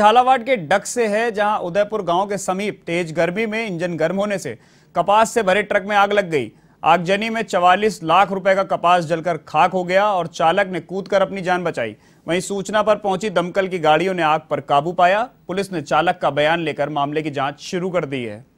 Jhalawar K duck से है जहां उदयपुर गांव के समीप तेज गर्मी में इंजन गर्म होने से कपास से भरे ट्रक में आग लग गई आगजनी में 44 लाख रुपए का कपास जलकर खाक हो गया और चालक ने कूदकर अपनी जान बचाई वहीं सूचना पर पहुंची दमकल की गाड़ियों ने आग पर काबू पाया पुलिस ने चालक का बयान लेकर मामले की जांच शुरू कर दी है